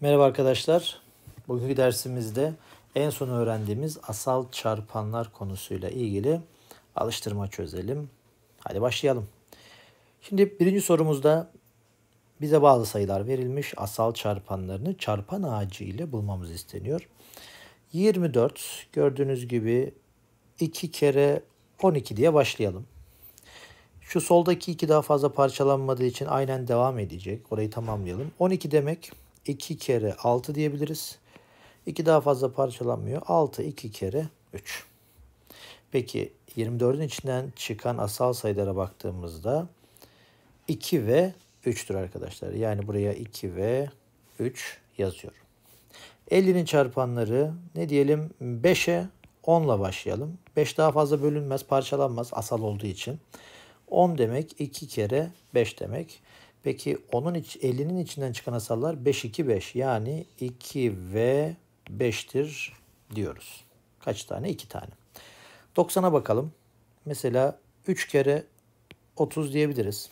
Merhaba arkadaşlar. Bugünkü dersimizde en son öğrendiğimiz asal çarpanlar konusuyla ilgili alıştırma çözelim. Hadi başlayalım. Şimdi birinci sorumuzda bize bazı sayılar verilmiş. Asal çarpanlarını çarpan ağacı ile bulmamız isteniyor. 24 gördüğünüz gibi 2 kere 12 diye başlayalım. Şu soldaki 2 daha fazla parçalanmadığı için aynen devam edecek. Orayı tamamlayalım. 12 demek 2 kere 6 diyebiliriz. 2 daha fazla parçalanmıyor. 6 2 kere 3. Peki 24'ün içinden çıkan asal sayılara baktığımızda 2 ve 3'tür arkadaşlar. Yani buraya 2 ve 3 yazıyorum. 50'nin çarpanları ne diyelim 5'e 10'la başlayalım. 5 daha fazla bölünmez, parçalanmaz asal olduğu için. 10 demek 2 kere 5 demek. Peki 10'un iç, 50'nin içinden çıkan asallar 5 2 5 yani 2 ve 5'tir diyoruz. Kaç tane? 2 tane. 90'a bakalım. Mesela 3 kere 30 diyebiliriz.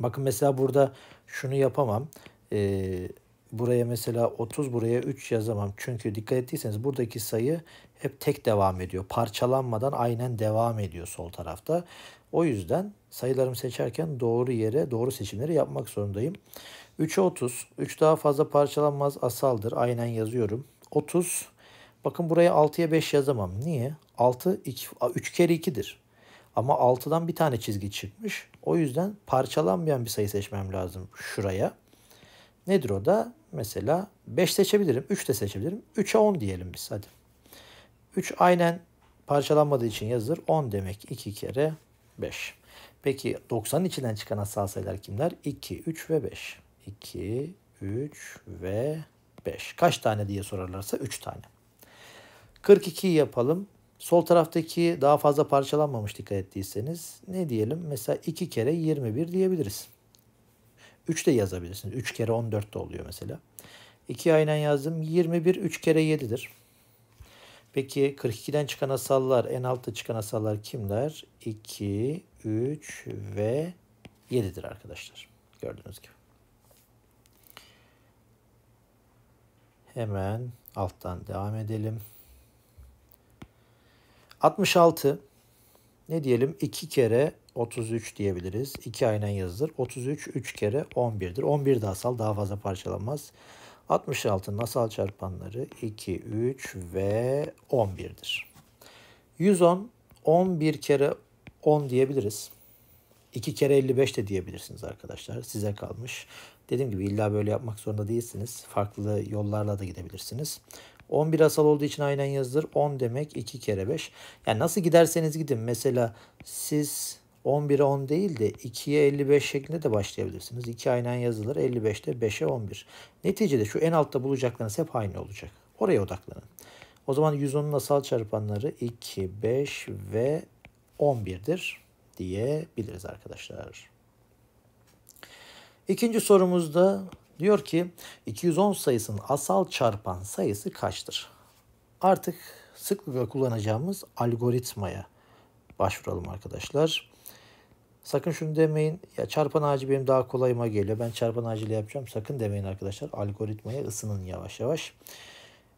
Bakın mesela burada şunu yapamam. Ee, buraya mesela 30 buraya 3 yazamam. Çünkü dikkat ettiyseniz buradaki sayı hep tek devam ediyor. Parçalanmadan aynen devam ediyor sol tarafta. O yüzden sayılarımı seçerken doğru yere doğru seçimleri yapmak zorundayım. 3'e 30. 3 daha fazla parçalanmaz asaldır. Aynen yazıyorum. 30. Bakın buraya 6'ya 5 yazamam. Niye? 6 2, 3 kere 2'dir. Ama 6'dan bir tane çizgi çıkmış. O yüzden parçalanmayan bir sayı seçmem lazım şuraya. Nedir o da? Mesela 5 seçebilirim, 3 de seçebilirim. 3'e 10 diyelim biz hadi. 3 aynen parçalanmadığı için yazılır. 10 demek 2 kere 5. Peki 90'ın içinden çıkan asal sayılar kimler? 2, 3 ve 5. 2, 3 ve 5. Kaç tane diye sorarlarsa 3 tane. 42 yapalım. Sol taraftaki daha fazla parçalanmamış dikkat ettiyseniz ne diyelim? Mesela 2 kere 21 diyebiliriz. 3 de yazabilirsiniz. 3 kere 14 de oluyor mesela. 2 aynen yazdım. 21 3 kere 7'dir. Peki 42'den çıkan asallar, en altta çıkan asallar kimler? 2, 3 ve 7'dir arkadaşlar. Gördüğünüz gibi. Hemen alttan devam edelim. 66 ne diyelim 2 kere 33 diyebiliriz. 2 aynen yazılır. 33 3 kere 11'dir. 11 de asal daha fazla parçalanmaz. 66'nın asal çarpanları 2, 3 ve 11'dir. 110 11 kere 10 diyebiliriz. 2 kere 55 de diyebilirsiniz arkadaşlar. Size kalmış. Dediğim gibi illa böyle yapmak zorunda değilsiniz. Farklı yollarla da gidebilirsiniz. 11 asal olduğu için aynen yazılır. 10 demek 2 kere 5. Yani nasıl giderseniz gidin. Mesela siz 11'e 10 değil de 2'ye 55 şeklinde de başlayabilirsiniz. 2 aynen yazılır. 55'te 5'e 11. Neticede şu en altta bulacaklarınız hep aynı olacak. Oraya odaklanın. O zaman 110'un asal çarpanları 2, 5 ve 11'dir diyebiliriz arkadaşlar. İkinci sorumuzda diyor ki 210 sayısının asal çarpan sayısı kaçtır? Artık sıklıkla kullanacağımız algoritmaya başvuralım arkadaşlar. Sakın şunu demeyin. Ya çarpan ağacı benim daha kolayıma geliyor. Ben çarpan ağacıyla yapacağım. Sakın demeyin arkadaşlar. Algoritmaya ısının yavaş yavaş.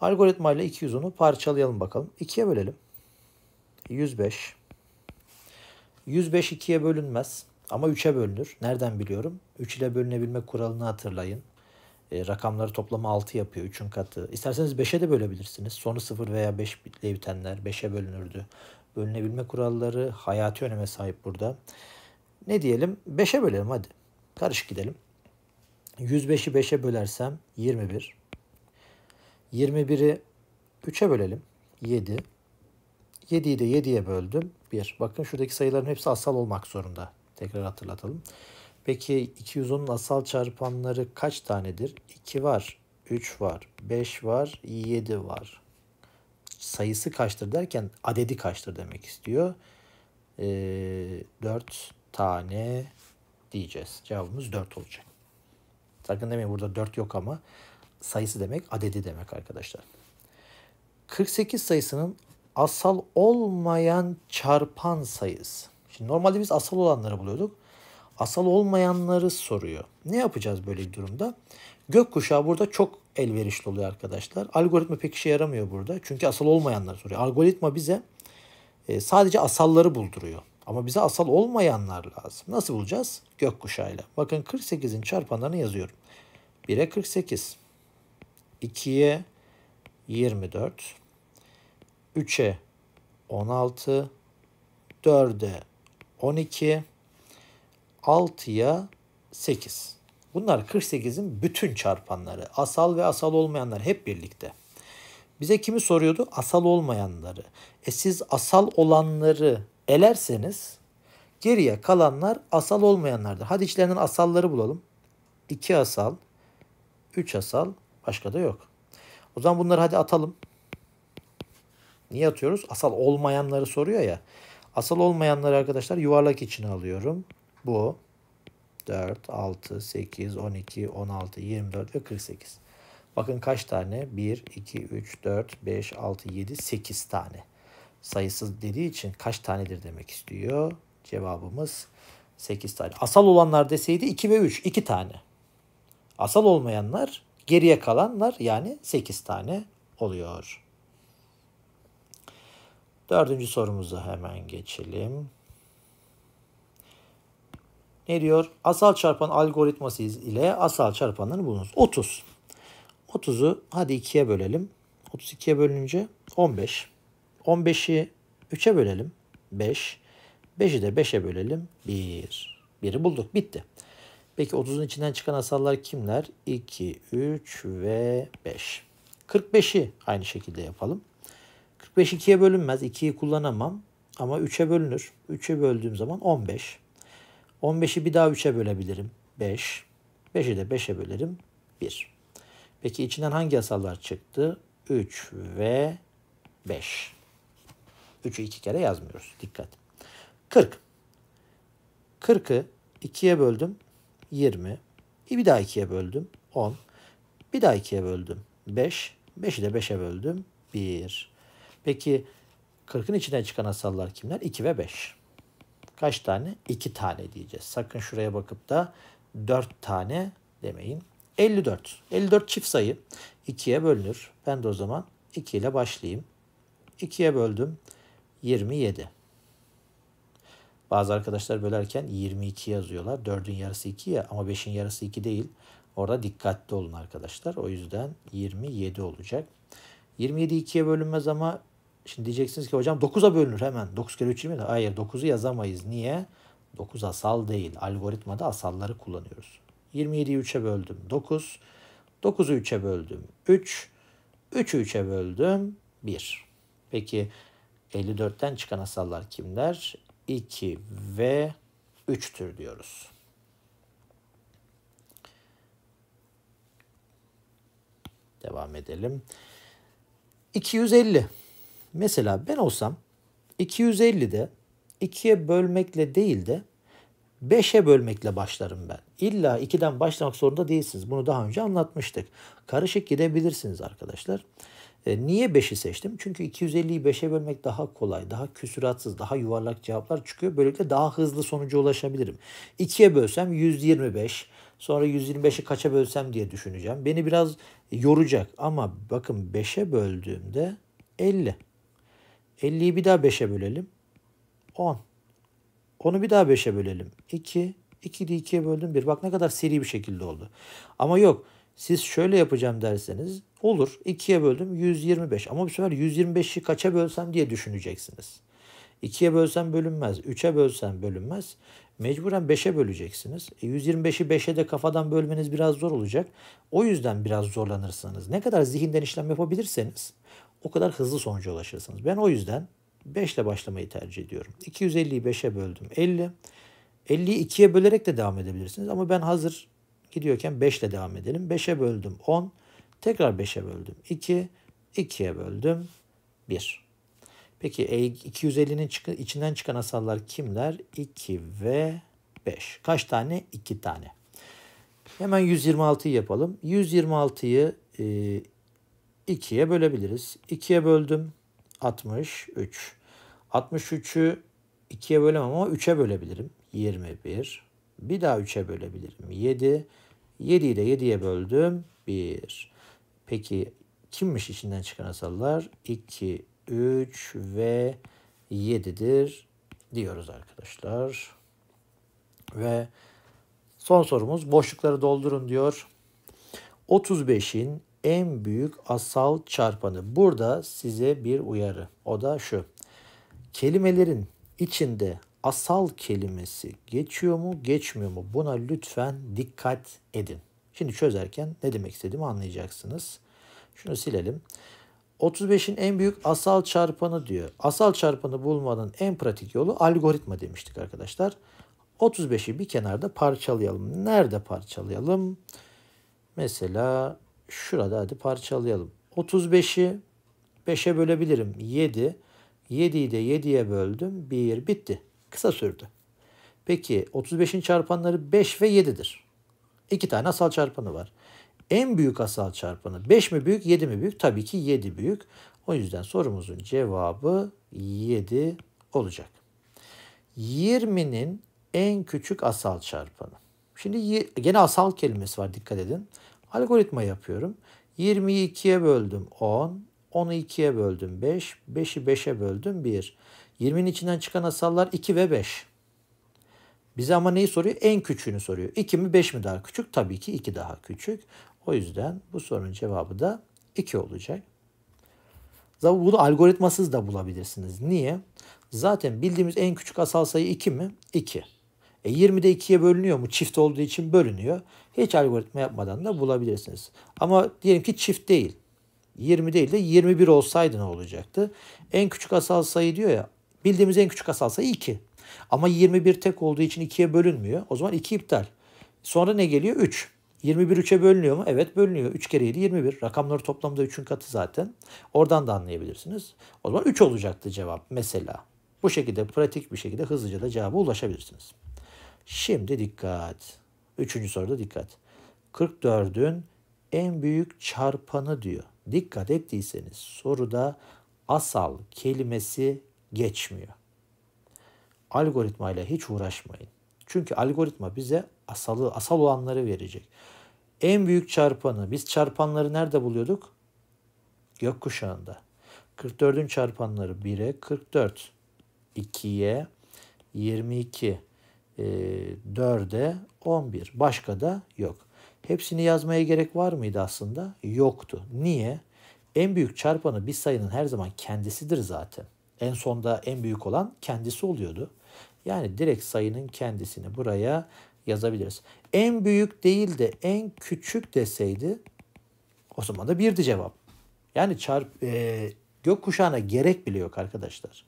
Algoritmayla ile 210'u parçalayalım bakalım. 2'ye bölelim. 105. 105 2'ye bölünmez ama 3'e bölünür. Nereden biliyorum? 3 ile bölünebilme kuralını hatırlayın. E, rakamları toplamı 6 yapıyor 3'ün katı. İsterseniz 5'e de bölebilirsiniz. Sonu 0 veya 5 ile bitenler 5'e bölünürdü. Bölünebilme kuralları hayati öneme sahip burada ne diyelim 5'e bölelim hadi. Karışık gidelim. 105'i 5'e bölersem 21. 21'i 3'e bölelim. 7. 7'yi de 7'ye böldüm. 1. Bakın şuradaki sayıların hepsi asal olmak zorunda. Tekrar hatırlatalım. Peki 210'un asal çarpanları kaç tanedir? 2 var, 3 var, 5 var, 7 var. Sayısı kaçtır derken adedi kaçtır demek istiyor. Ee, 4, tane diyeceğiz. Cevabımız 4 olacak. Sakın demeyin burada 4 yok ama sayısı demek adedi demek arkadaşlar. 48 sayısının asal olmayan çarpan sayısı. Şimdi normalde biz asal olanları buluyorduk. Asal olmayanları soruyor. Ne yapacağız böyle bir durumda? Gökkuşağı burada çok elverişli oluyor arkadaşlar. Algoritma pek işe yaramıyor burada. Çünkü asal olmayanları soruyor. Algoritma bize e, sadece asalları bulduruyor. Ama bize asal olmayanlar lazım. Nasıl bulacağız? Gökkuşağıyla. Bakın 48'in çarpanlarını yazıyorum. 1'e 48, 2'ye 24, 3'e 16, 4'e 12, 6'ya 8. Bunlar 48'in bütün çarpanları. Asal ve asal olmayanlar hep birlikte. Bize kimi soruyordu? Asal olmayanları. E siz asal olanları elerseniz geriye kalanlar asal olmayanlardır. Hadi içlerinden asalları bulalım. 2 asal, 3 asal, başka da yok. O zaman bunları hadi atalım. Niye atıyoruz? Asal olmayanları soruyor ya. Asal olmayanları arkadaşlar yuvarlak içine alıyorum. Bu 4, 6, 8, 12, 16, 24 ve 48. Bakın kaç tane? 1, 2, 3, 4, 5, 6, 7, 8 tane sayısız dediği için kaç tanedir demek istiyor. Cevabımız 8 tane. Asal olanlar deseydi 2 ve 3 2 tane. Asal olmayanlar geriye kalanlar yani 8 tane oluyor. Dördüncü sorumuza hemen geçelim. Ne diyor? Asal çarpan algoritması ile asal çarpanlarını bulunuz. 30. 30'u hadi 2'ye bölelim. 32'ye bölününce 15. 15'i 3'e bölelim. 5. 5'i de 5'e bölelim. 1. 1'i bulduk. Bitti. Peki 30'un içinden çıkan asallar kimler? 2, 3 ve 5. 45'i aynı şekilde yapalım. 45 2'ye bölünmez. 2'yi kullanamam. Ama 3'e bölünür. 3'e böldüğüm zaman 15. 15'i bir daha 3'e bölebilirim. 5. 5'i de 5'e bölerim. 1. Peki içinden hangi asallar çıktı? 3 ve 5. 3'ü 2 kere yazmıyoruz. Dikkat. 40. 40'ı 2'ye böldüm. 20. Bir daha 2'ye böldüm. 10. Bir daha 2'ye böldüm. 5. 5'i de 5'e böldüm. 1. Peki 40'ın içinden çıkan asallar kimler? 2 ve 5. Kaç tane? 2 tane diyeceğiz. Sakın şuraya bakıp da 4 tane demeyin. 54. 54 çift sayı. 2'ye bölünür. Ben de o zaman 2 ile başlayayım. 2'ye böldüm. 27. Bazı arkadaşlar bölerken 22 yazıyorlar. 4'ün yarısı 2 ya ama 5'in yarısı 2 değil. Orada dikkatli olun arkadaşlar. O yüzden 27 olacak. 27 2'ye bölünmez ama şimdi diyeceksiniz ki hocam 9'a bölünür hemen. 9 kere 3 20. Hayır 9'u yazamayız. Niye? 9 asal değil. Algoritmada asalları kullanıyoruz. 27'yi 3'e böldüm. 9. 9'u 3'e böldüm. 3. 3'ü 3'e böldüm. 1. Peki 54'ten çıkan asallar kimler? 2 ve 3'tür diyoruz. Devam edelim. 250. Mesela ben olsam 250'de 2'ye bölmekle değil de 5'e bölmekle başlarım ben. İlla 2'den başlamak zorunda değilsiniz. Bunu daha önce anlatmıştık. Karışık gidebilirsiniz arkadaşlar. Arkadaşlar. E, niye 5'i seçtim? Çünkü 250'yi 5'e bölmek daha kolay, daha küsüratsız, daha yuvarlak cevaplar çıkıyor. Böylelikle daha hızlı sonuca ulaşabilirim. 2'ye bölsem 125, sonra 125'i kaça bölsem diye düşüneceğim. Beni biraz yoracak ama bakın 5'e böldüğümde 50. 50'yi bir daha 5'e bölelim. 10. Onu bir daha 5'e bölelim. 2. 2'de 2'ye böldüm 1. Bak ne kadar seri bir şekilde oldu. Ama yok siz şöyle yapacağım derseniz Olur. 2'ye böldüm 125. Ama bu sefer 125'i kaça bölsem diye düşüneceksiniz. 2'ye bölsem bölünmez. 3'e bölsem bölünmez. Mecburen 5'e böleceksiniz. E 125'i 5'e de kafadan bölmeniz biraz zor olacak. O yüzden biraz zorlanırsınız. ne kadar zihinden işlem yapabilirseniz o kadar hızlı sonuca ulaşırsınız. Ben o yüzden 5 ile başlamayı tercih ediyorum. 250'yi 5'e böldüm 50. 50'yi 2'ye bölerek de devam edebilirsiniz. Ama ben hazır gidiyorken 5 ile devam edelim. 5'e böldüm 10. Tekrar 5'e böldüm. 2, 2'ye böldüm. 1. Peki 250'nin e, içinden çıkan asallar kimler? 2 ve 5. Kaç tane? 2 tane. Hemen 126'yı yapalım. 126'yı e, 2'ye bölebiliriz. 2'ye böldüm. 63. 63'ü 2'ye bölemem ama 3'e bölebilirim. 21. Bir daha 3'e bölebilirim. 7. 7 ile 7'ye böldüm. 1. Peki kimmiş içinden çıkan asallar? 2, 3 ve 7'dir diyoruz arkadaşlar. Ve son sorumuz boşlukları doldurun diyor. 35'in en büyük asal çarpanı. Burada size bir uyarı. O da şu. Kelimelerin içinde asal kelimesi geçiyor mu geçmiyor mu buna lütfen dikkat edin. Şimdi çözerken ne demek istediğimi anlayacaksınız. Şunu silelim. 35'in en büyük asal çarpanı diyor. Asal çarpanı bulmanın en pratik yolu algoritma demiştik arkadaşlar. 35'i bir kenarda parçalayalım. Nerede parçalayalım? Mesela şurada hadi parçalayalım. 35'i 5'e bölebilirim. 7. 7'yi de 7'ye böldüm. 1 bitti. Kısa sürdü. Peki 35'in çarpanları 5 ve 7'dir. İki tane asal çarpanı var. En büyük asal çarpanı 5 mi büyük 7 mi büyük? Tabii ki 7 büyük. O yüzden sorumuzun cevabı 7 olacak. 20'nin en küçük asal çarpanı. Şimdi gene asal kelimesi var dikkat edin. Algoritma yapıyorum. 20'yi 2'ye böldüm 10. 10'u 2'ye böldüm 5. 5'i 5'e böldüm 1. 20'nin içinden çıkan asallar 2 ve 5. Bize ama neyi soruyor? En küçüğünü soruyor. 2 mi 5 mi daha küçük? Tabii ki 2 daha küçük. O yüzden bu sorunun cevabı da 2 olacak. Zaten bunu algoritmasız da bulabilirsiniz. Niye? Zaten bildiğimiz en küçük asal sayı 2 mi? 2. E 20'de 2'ye bölünüyor mu? Çift olduğu için bölünüyor. Hiç algoritma yapmadan da bulabilirsiniz. Ama diyelim ki çift değil. 20 değil de 21 olsaydı ne olacaktı? En küçük asal sayı diyor ya. Bildiğimiz en küçük asal sayı 2. Ama 21 tek olduğu için 2'ye bölünmüyor. O zaman 2 iptal. Sonra ne geliyor? 3. 21 3'e bölünüyor mu? Evet bölünüyor. 3 kere 7 21. Rakamları toplamda 3'ün katı zaten. Oradan da anlayabilirsiniz. O zaman 3 olacaktı cevap mesela. Bu şekilde pratik bir şekilde hızlıca da cevaba ulaşabilirsiniz. Şimdi dikkat. Üçüncü soruda dikkat. 44'ün en büyük çarpanı diyor. Dikkat ettiyseniz soruda asal kelimesi geçmiyor. Algoritmayla hiç uğraşmayın. Çünkü algoritma bize asalı, asal olanları verecek. En büyük çarpanı, biz çarpanları nerede buluyorduk? Gökkuşağında. 44'ün çarpanları 1'e 44, 2'ye 22, 4'e 11. Başka da yok. Hepsini yazmaya gerek var mıydı aslında? Yoktu. Niye? En büyük çarpanı bir sayının her zaman kendisidir zaten. En sonda en büyük olan kendisi oluyordu. Yani direkt sayının kendisini buraya yazabiliriz. En büyük değil de en küçük deseydi o zaman da birdi cevap. Yani çarp, e, gökkuşağına gerek bile yok arkadaşlar.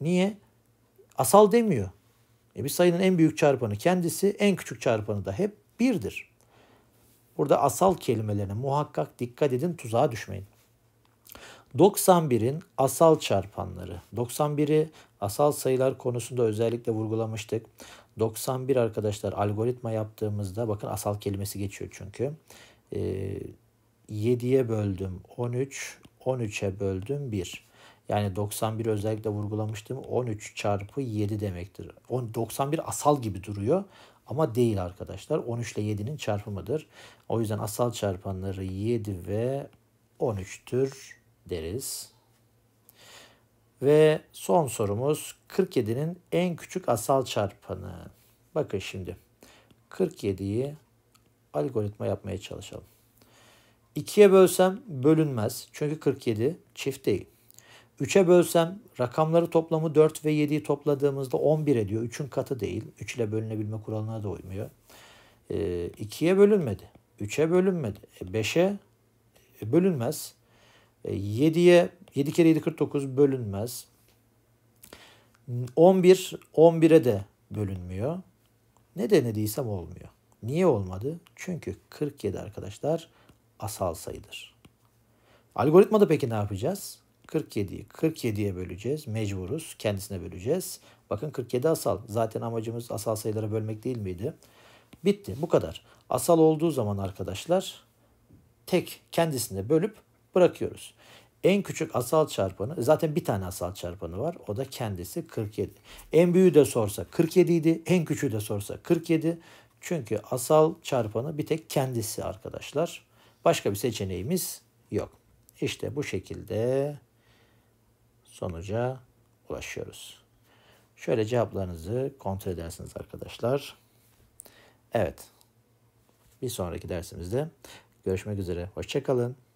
Niye? Asal demiyor. E bir sayının en büyük çarpanı kendisi, en küçük çarpanı da hep birdir. Burada asal kelimelerine muhakkak dikkat edin, tuzağa düşmeyin. 91'in asal çarpanları. 91'i asal sayılar konusunda özellikle vurgulamıştık. 91 arkadaşlar algoritma yaptığımızda bakın asal kelimesi geçiyor çünkü. E, 7'ye böldüm 13, 13'e böldüm 1. Yani 91 özellikle vurgulamıştım. 13 çarpı 7 demektir. 91 asal gibi duruyor ama değil arkadaşlar. 13 ile 7'nin çarpımıdır. O yüzden asal çarpanları 7 ve 13'tür deriz. Ve son sorumuz 47'nin en küçük asal çarpanı. Bakın şimdi 47'yi algoritma yapmaya çalışalım. 2'ye bölsem bölünmez. Çünkü 47 çift değil. 3'e bölsem rakamları toplamı 4 ve 7'yi topladığımızda 11 ediyor. 3'ün katı değil. 3 ile bölünebilme kuralına da uymuyor. 2'ye ee, bölünmedi. 3'e bölünmedi. 5'e e, bölünmez. 7'ye e, 7 kere 7 49 bölünmez. 11 11'e de bölünmüyor. Ne denediysem olmuyor. Niye olmadı? Çünkü 47 arkadaşlar asal sayıdır. Algoritmada peki ne yapacağız? 47'yi 47'ye böleceğiz. Mecburuz. Kendisine böleceğiz. Bakın 47 asal. Zaten amacımız asal sayılara bölmek değil miydi? Bitti. Bu kadar. Asal olduğu zaman arkadaşlar tek kendisine bölüp bırakıyoruz. En küçük asal çarpanı zaten bir tane asal çarpanı var. O da kendisi 47. En büyüğü de sorsa 47 idi. En küçüğü de sorsa 47. Çünkü asal çarpanı bir tek kendisi arkadaşlar. Başka bir seçeneğimiz yok. İşte bu şekilde sonuca ulaşıyoruz. Şöyle cevaplarınızı kontrol edersiniz arkadaşlar. Evet. Bir sonraki dersimizde görüşmek üzere. Hoşçakalın.